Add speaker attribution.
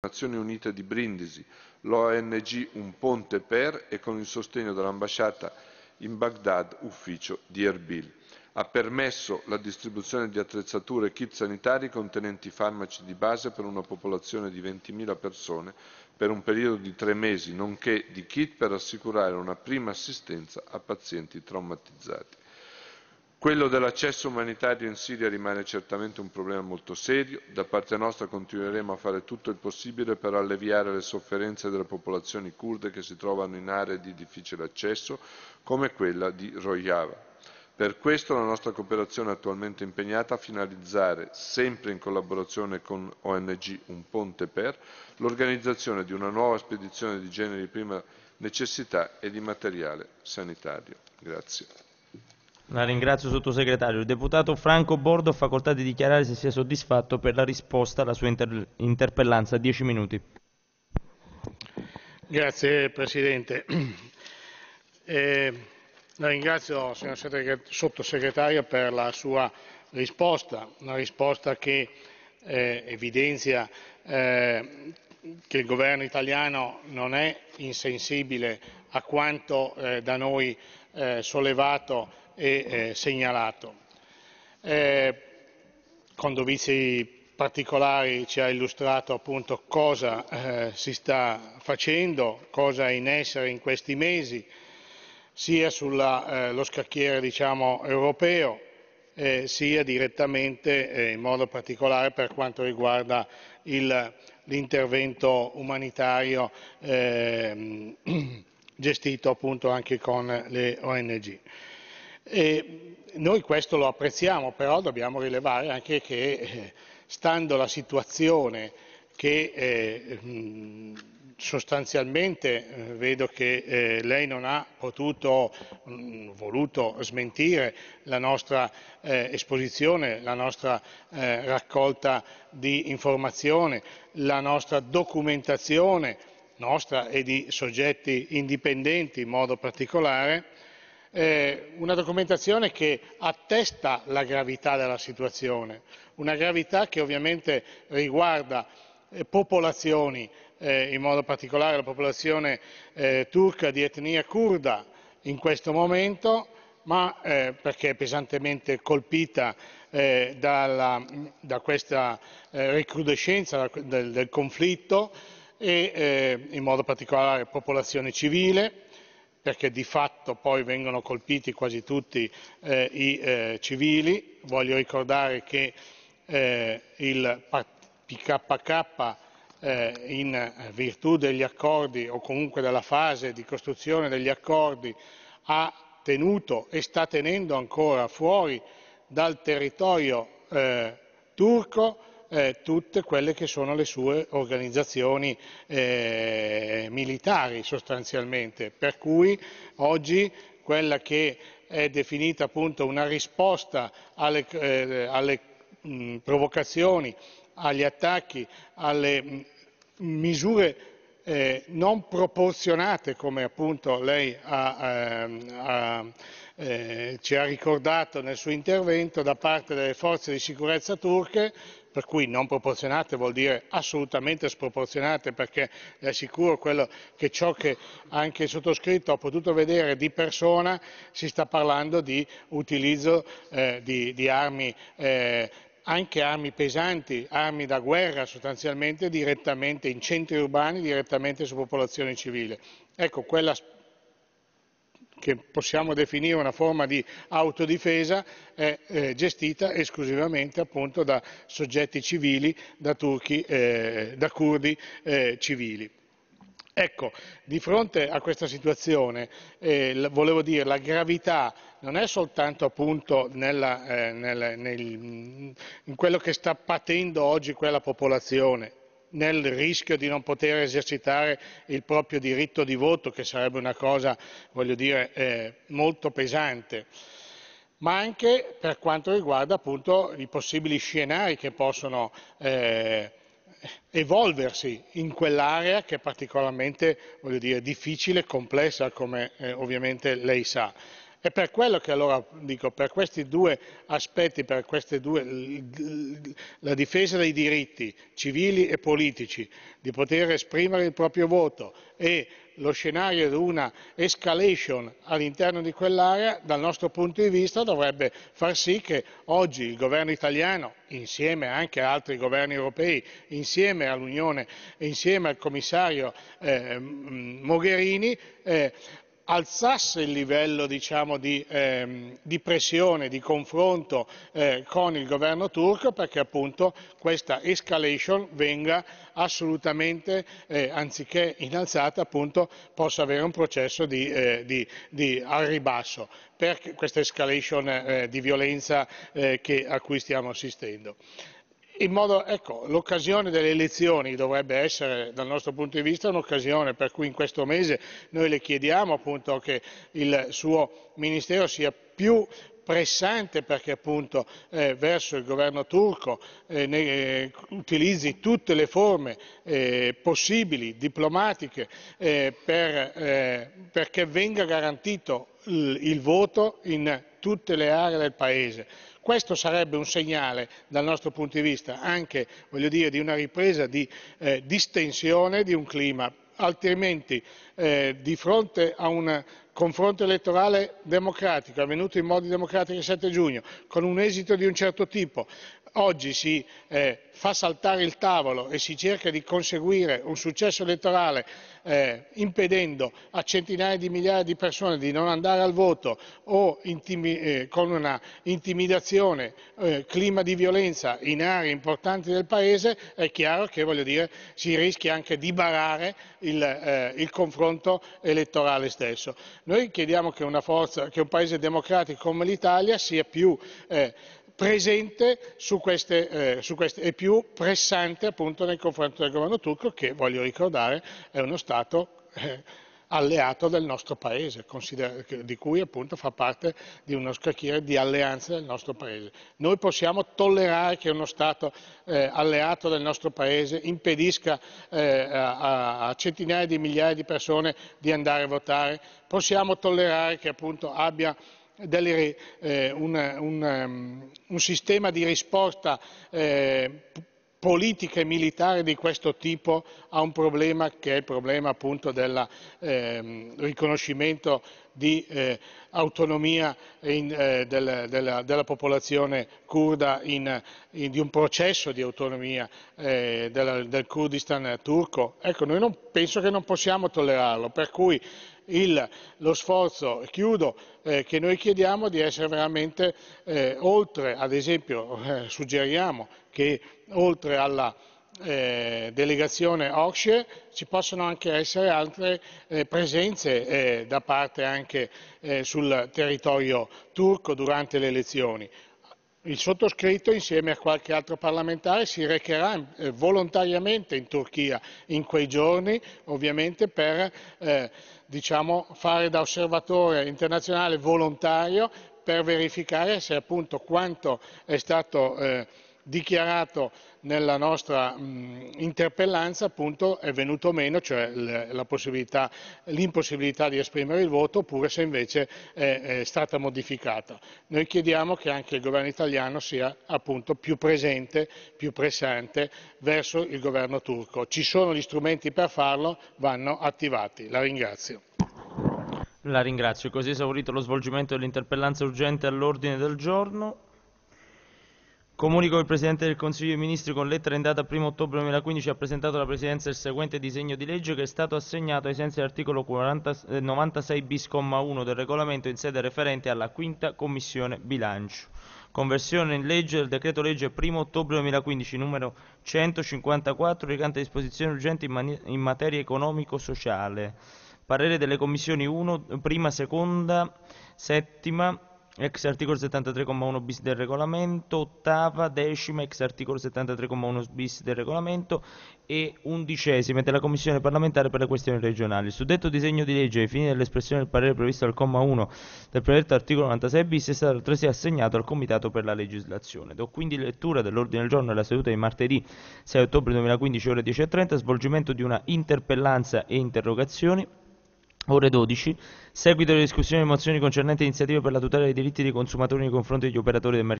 Speaker 1: Nazioni Unite di Brindisi, l'ONG Un Ponte per e con il sostegno dell'ambasciata in Baghdad, ufficio di Erbil. Ha permesso la distribuzione di attrezzature e kit sanitari contenenti farmaci di base per una popolazione di 20.000 persone per un periodo di tre mesi, nonché di kit per assicurare una prima assistenza a pazienti traumatizzati. Quello dell'accesso umanitario in Siria rimane certamente un problema molto serio. Da parte nostra continueremo a fare tutto il possibile per alleviare le sofferenze delle popolazioni kurde che si trovano in aree di difficile accesso, come quella di Rojava. Per questo la nostra cooperazione è attualmente impegnata a finalizzare, sempre in collaborazione con ONG Un Ponte per, l'organizzazione di una nuova spedizione di generi di prima necessità e di materiale sanitario. Grazie.
Speaker 2: La ringrazio sottosegretario. Il deputato Franco Bordo ha facoltà di dichiarare se sia soddisfatto per la risposta alla sua inter interpellanza. Dieci minuti.
Speaker 1: Grazie Presidente. Eh, la ringrazio signor Sottosegretario per la sua risposta, una risposta che eh, evidenzia eh, che il governo italiano non è insensibile a quanto eh, da noi eh, sollevato e eh, segnalato. Eh, con dovizi particolari ci ha illustrato appunto cosa eh, si sta facendo, cosa è in essere in questi mesi, sia sullo eh, scacchiere diciamo, europeo, eh, sia direttamente eh, in modo particolare per quanto riguarda l'intervento umanitario ehm, gestito appunto anche con le ONG. E noi questo lo apprezziamo, però dobbiamo rilevare anche che, eh, stando la situazione che eh, sostanzialmente eh, vedo che eh, lei non ha potuto, mh, voluto smentire la nostra eh, esposizione, la nostra eh, raccolta di informazione, la nostra documentazione nostra e di soggetti indipendenti in modo particolare, eh, una documentazione che attesta la gravità della situazione, una gravità che ovviamente riguarda eh, popolazioni, eh, in modo particolare la popolazione eh, turca di etnia kurda in questo momento, ma eh, perché è pesantemente colpita eh, dalla, da questa eh, recrudescenza del, del conflitto e in modo particolare popolazione civile perché di fatto poi vengono colpiti quasi tutti eh, i eh, civili. Voglio ricordare che eh, il PKK eh, in virtù degli accordi o comunque della fase di costruzione degli accordi ha tenuto e sta tenendo ancora fuori dal territorio eh, turco eh, tutte quelle che sono le sue organizzazioni eh, militari sostanzialmente, per cui oggi quella che è definita appunto una risposta alle, eh, alle mh, mm, provocazioni, agli attacchi, alle mh, mm, misure eh, non proporzionate, come appunto lei ha, ha, ehm, ha, eh, ci ha ricordato nel suo intervento, da parte delle forze di sicurezza turche per cui non proporzionate vuol dire assolutamente sproporzionate perché le assicuro che ciò che anche il sottoscritto ha potuto vedere di persona si sta parlando di utilizzo eh, di, di, armi eh, anche armi pesanti, armi da guerra sostanzialmente direttamente in centri urbani, direttamente su popolazione civile. Ecco, quella che possiamo definire una forma di autodifesa, è eh, gestita esclusivamente appunto da soggetti civili, da turchi, eh, da curdi eh, civili. Ecco, di fronte a questa situazione, eh, volevo dire, la gravità non è soltanto appunto nella, eh, nel, nel, in quello che sta patendo oggi quella popolazione, nel rischio di non poter esercitare il proprio diritto di voto, che sarebbe una cosa, voglio dire, eh, molto pesante, ma anche per quanto riguarda appunto i possibili scenari che possono eh, evolversi in quell'area che è particolarmente, voglio dire, difficile e complessa, come eh, ovviamente lei sa. È per quello che allora dico, per questi due aspetti, per queste due, la difesa dei diritti civili e politici, di poter esprimere il proprio voto e lo scenario di una escalation all'interno di quell'area, dal nostro punto di vista, dovrebbe far sì che oggi il governo italiano, insieme anche ad altri governi europei, insieme all'Unione, insieme al commissario eh, Mogherini, eh, alzasse il livello diciamo, di, ehm, di, pressione, di confronto eh, con il governo turco perché appunto questa escalation venga assolutamente, eh, anziché innalzata, appunto, possa avere un processo di, eh, di, di al ribasso per questa escalation eh, di violenza eh, che, a cui stiamo assistendo. Modo, ecco, l'occasione delle elezioni dovrebbe essere, dal nostro punto di vista, un'occasione per cui in questo mese noi le chiediamo appunto che il suo Ministero sia più pressante perché appunto eh, verso il governo turco eh, ne, eh, utilizzi tutte le forme eh, possibili, diplomatiche, eh, per, eh, perché venga garantito il voto in tutte le aree del Paese questo sarebbe un segnale dal nostro punto di vista anche dire, di una ripresa di eh, distensione di un clima, altrimenti eh, di fronte a un confronto elettorale democratico avvenuto in modo democratico il 7 giugno, con un esito di un certo tipo, oggi si eh, fa saltare il tavolo e si cerca di conseguire un successo elettorale eh, impedendo a centinaia di migliaia di persone di non andare al voto o eh, con una intimidazione, eh, clima di violenza in aree importanti del Paese, è chiaro che dire, si rischia anche di barare il, eh, il, confronto elettorale stesso. Noi chiediamo che, forza, che un Paese democratico come l'Italia sia più eh, presente queste, eh, queste, e più pressante appunto nel confronto del governo turco che, voglio ricordare, è uno Stato eh, alleato del nostro Paese, di cui appunto fa parte di uno scacchiere di alleanze del nostro Paese. Noi possiamo tollerare che uno Stato eh, alleato del nostro Paese impedisca eh, a, a, centinaia di migliaia di persone di andare a votare, possiamo tollerare che appunto abbia delle, eh, un, un, ehm, un, sistema di risposta eh, politica e militare di questo tipo a un problema che è il problema appunto del eh, riconoscimento di eh, autonomia in, eh, del, della, della, popolazione kurda, in, in, di un processo di autonomia eh, della, del Kurdistan turco. Ecco, noi non, penso che non possiamo tollerarlo, per cui il, lo sforzo, chiudo, eh, che noi chiediamo di essere veramente eh, oltre, ad esempio eh, suggeriamo che oltre alla eh, delegazione OCSE ci possono anche essere altre eh, presenze eh, da parte anche eh, sul territorio turco durante le elezioni. Il sottoscritto insieme a qualche altro parlamentare si recherà eh, volontariamente in Turchia in quei giorni, ovviamente per eh, diciamo, fare da osservatore internazionale volontario per verificare se appunto quanto è stato eh, dichiarato nella nostra mh, mm, interpellanza appunto è venuto meno, cioè l'impossibilità di esprimere il voto oppure se invece è, è, stata modificata. Noi chiediamo che anche il governo italiano sia appunto più presente, più pressante verso il governo turco. Ci sono gli strumenti per farlo, vanno attivati. La ringrazio.
Speaker 2: La ringrazio. Così è esaurito lo svolgimento dell'interpellanza urgente all'ordine del giorno. Comunico il Presidente del Consiglio dei Ministri con lettera in data 1 ottobre 2015 ha presentato alla Presidenza il seguente disegno di legge che è stato assegnato ai sensi dell'articolo 96 eh, bis comma 1 del regolamento in sede referente alla quinta Commissione Bilancio. Conversione in legge del decreto legge 1 ottobre 2015 numero 154 recante disposizioni urgenti in, in materia economico-sociale. Parere delle Commissioni 1, prima, seconda, settima, ex articolo 73,1 bis del regolamento, ottava, decima, ex articolo 73,1 bis del regolamento e undicesima della Commissione parlamentare per le questioni regionali. Il suddetto disegno di legge, ai fini dell'espressione del parere previsto al comma 1 del predetto articolo 96 bis, è stato altresì assegnato al Comitato per la legislazione. Do quindi lettura dell'ordine del giorno della seduta di martedì 6 ottobre 2015 ore 10.30, svolgimento di una interpellanza e interrogazioni ore 12, seguito della discussione di mozioni concernenti iniziative per la tutela dei diritti dei consumatori nei confronti degli operatori del mercato